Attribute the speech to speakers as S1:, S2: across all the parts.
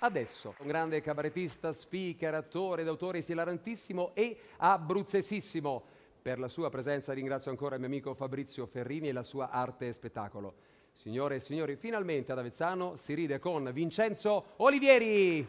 S1: adesso. Un grande cabaretista, speaker, attore ed autore esilarantissimo e abruzzesissimo. Per la sua presenza ringrazio ancora il mio amico Fabrizio Ferrini e la sua arte e spettacolo. Signore e signori, finalmente ad Avezzano si ride con Vincenzo
S2: Olivieri.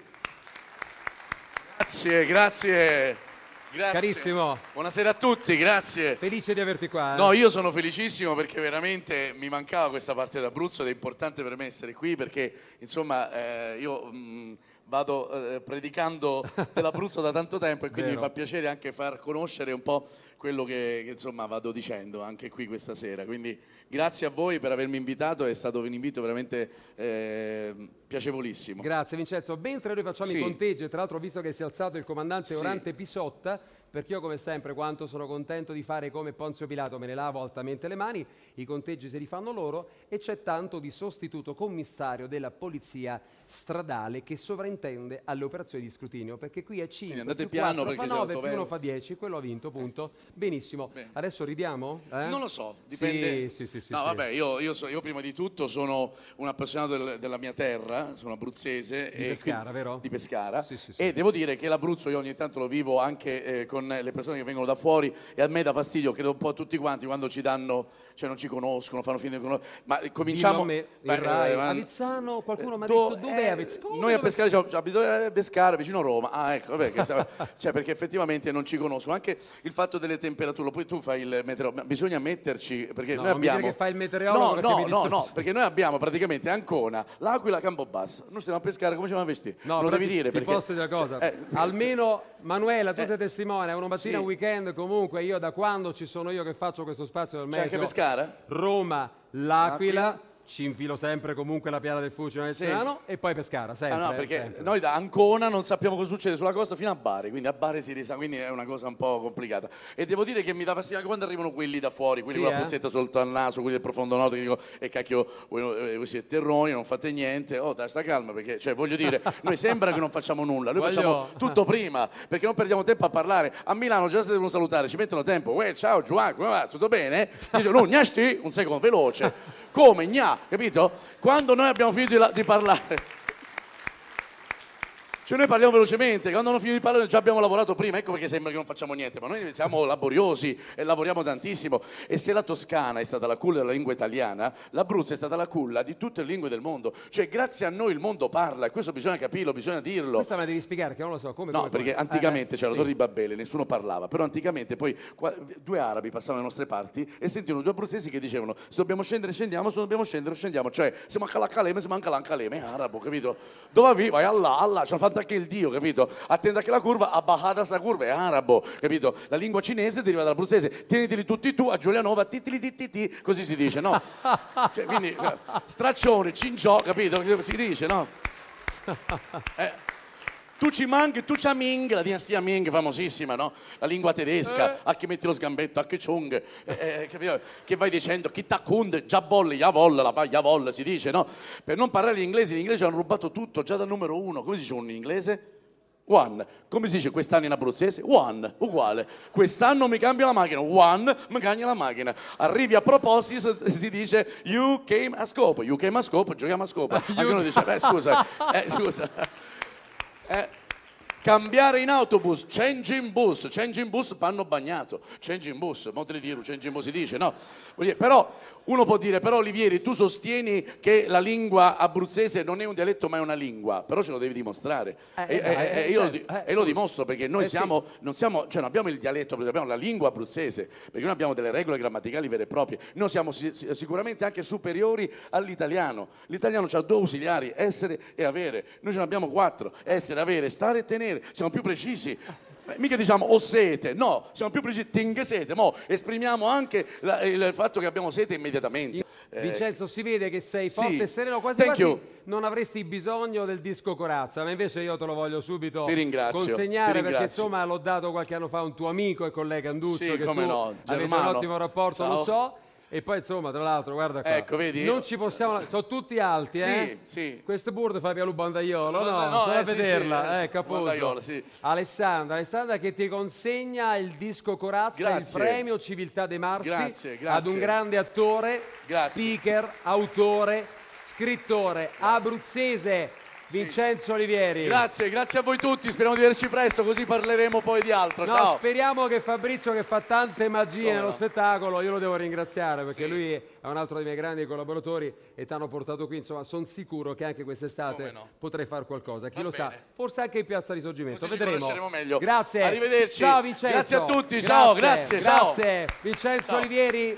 S2: Grazie, grazie. Grazie. Carissimo. Buonasera a tutti, grazie. Felice di averti qua. Eh. No, io sono felicissimo perché veramente mi mancava questa parte d'Abruzzo ed è importante per me essere qui perché, insomma, eh, io mh, mm, vado eh, predicando dell'Abruzzo da tanto tempo e quindi Vero. mi fa piacere anche far conoscere un po' quello che, che, insomma vado dicendo anche qui questa sera. Quindi grazie a voi per avermi invitato, è stato un invito veramente eh, piacevolissimo. Grazie Vincenzo, mentre noi facciamo sì. i
S1: conteggi, tra l'altro visto che si è alzato il comandante sì. Orante Pisotta, perché io come sempre quanto sono contento di fare come Ponzio Pilato me ne lavo altamente le mani, i conteggi se li fanno loro e c'è tanto di sostituto commissario della polizia stradale che sovrintende alle operazioni di scrutinio, perché qui è 5 Quindi andate piano 4, perché fa 9, più 1 fa 10, quello ha vinto, punto. Eh, Benissimo. Bene. Adesso ridiamo? Eh? Non lo so, dipende. Sì, sì, sì, no, vabbè,
S2: io, io, so, io, prima di tutto sono un appassionato del, della mia terra, sono abruzzese. Di Pescara, quindi, vero? Di Pescara. Sì, sì, E devo dire che l'Abruzzo io ogni tanto lo vivo anche eh, con con le persone che vengono da fuori e a me dà fastidio, credo un po' a tutti quanti quando ci danno, cioè non ci conoscono, fanno finta di conoscere. Ma eh, cominciamo... Me, beh, Rai,
S1: qualcuno mi ha eh, detto dove è
S2: Avizzano? Eh, noi a Pescara diciamo, abito a Pescara, vicino Roma. Ah ecco, vabbè, che, cioè, perché effettivamente non ci conoscono. Anche il fatto delle temperature, poi tu fai il meteorologo, bisogna metterci, perché no, noi abbiamo... che fai il
S1: meteorologo No, no, no, no, perché
S2: noi abbiamo praticamente Ancona, L'Aquila, Campobasso. Noi stiamo a Pescara, come ci vanno a vestire? No, lo devi dire. Ti perché... posso dire una cosa, cioè, eh, almeno... Manuela, tu sei testimone, settimana, è una mattina, un
S1: weekend comunque. Io da quando ci sono io che faccio questo spazio del C'è anche Pescara? Roma,
S2: L'Aquila ci infilo sempre comunque la piana del Fucino nel sì.
S1: e poi Pescara,
S2: sempre. Ah no, perché sempre. noi da Ancona non sappiamo cosa succede sulla costa fino a Bari, quindi a Bari si resa, quindi è una cosa un po' complicata. E devo dire che mi dà fastidio anche quando arrivano quelli da fuori, quelli sì, con eh? la puzzetta sotto al naso, quelli del profondo noto che dico "E eh, cacchio, voi, eh, voi siete terroni, non fate niente". Oh, dai, sta calma perché cioè voglio dire, noi sembra che non facciamo nulla, noi facciamo tutto prima, perché non perdiamo tempo a parlare. A Milano già si devono salutare, ci mettono tempo. "Uè, ciao Giovanni, come va? Tutto bene?". Dice "No, gnasti, un secondo veloce". Come? Gna, capito? Quando noi abbiamo finito di, la, di parlare. Cioè noi parliamo velocemente, quando hanno finito di parlare già abbiamo lavorato prima, ecco perché sembra che non facciamo niente, ma noi siamo laboriosi e lavoriamo tantissimo. E se la Toscana è stata la culla della lingua italiana, l'Abruzzo è stata la culla di tutte le lingue del mondo. Cioè grazie a noi il mondo parla, e questo bisogna capirlo, bisogna dirlo. Questa
S1: me la devi spiegare, che non lo so come. No, come, perché come? Eh, anticamente ah,
S2: c'era sì. la di Babele, nessuno parlava, però anticamente poi qua, due arabi passavano alle nostre parti e sentivano due abruzzesi che dicevano se dobbiamo scendere scendiamo, se dobbiamo scendere scendiamo. Cioè se manca la caleme, se manca l'ancaleme, è arabo, capito? Dove vai? Vai Allah, Allah, ci ha fatto anche il Dio, capito? Attenda che la curva, abbahada sa curva, è arabo, capito? La lingua cinese deriva dall'abruzzese, tieniteli tutti tu a Giulianova, titili tititi, così si dice, no? Cioè, quindi, cioè, straccione, cinciò, capito? Si dice, no? Eh, Tu ci manchi, tu c'ha Ming, la dinastia Ming famosissima, no? La lingua tedesca, eh. a chi metti lo sgambetto, a chi chung, eh, eh, eh che vai dicendo, chi tacund, già bolle, già volle, la paglia volle, si dice, no? Per non parlare gli inglesi hanno rubato tutto, già dal numero uno, come si dice in inglese? One. Come si dice quest'anno in abruzzese? One, uguale. Quest'anno mi cambia la macchina, one, mi cambia la macchina. Arrivi a proposito, si dice you came a scopo, you came a scopo, giochiamo a scopo. Anche uno dice, beh scusa, eh, scusa. Uh, Cambiare in autobus, change in bus, change in bus, panno bagnato, change in bus, modo di dire, change in bus si dice, no? Però uno può dire, però Olivieri, tu sostieni che la lingua abruzzese non è un dialetto ma è una lingua, però ce lo devi dimostrare. Eh, e, eh, eh, io lo, eh, eh. e, lo, dimostro perché noi eh, siamo, sì. non siamo, cioè non abbiamo il dialetto, abbiamo la lingua abruzzese, perché noi abbiamo delle regole grammaticali vere e proprie, noi siamo si, sicuramente anche superiori all'italiano. L'italiano ha due ausiliari, essere e avere, noi ce ne abbiamo quattro, essere, avere, stare e tenere tenere, siamo più precisi. Eh, mica diciamo ho oh, sete, no, siamo più precisi, tenga sete, mo esprimiamo anche la, il fatto che abbiamo sete immediatamente. Eh, Vincenzo, si vede che sei forte sì. e sereno, quasi, quasi
S1: non avresti bisogno del disco Corazza, ma invece io te lo voglio subito consegnare perché insomma l'ho dato qualche anno fa a un tuo amico e collega Anduccio sì, che come no, Germano. avete un ottimo rapporto, Ciao. lo so e poi insomma, tra l'altro, guarda qua. Ecco, vedi? Non ci possiamo... Sono tutti alti, eh? eh? Sì, sì. Questo burdo fa via Lubandaiolo, no? no solo eh, a vederla, sì, ecco appunto. Sì. Alessandra, Alessandra che ti consegna il disco Corazza, grazie. il premio Civiltà dei Marsi. Grazie, grazie. Ad un grande attore,
S2: grazie. speaker, autore, scrittore grazie. abruzzese Vincenzo Olivieri. Grazie, grazie a voi tutti, speriamo di vederci presto così parleremo poi di altro. No, Ciao.
S1: speriamo che Fabrizio che fa tante magie Come nello no? spettacolo, io lo devo ringraziare perché Sì. lui è un altro dei miei grandi collaboratori e ti hanno portato qui, insomma sono sicuro che anche quest'estate no? potrei fare qualcosa, chi Va lo sa, forse anche in Piazza Risorgimento, Così vedremo. conosceremo meglio. Grazie. Arrivederci. Ciao Vincenzo. Grazie a tutti, ciao, grazie, ciao. Grazie, Vincenzo Ciao. Olivieri.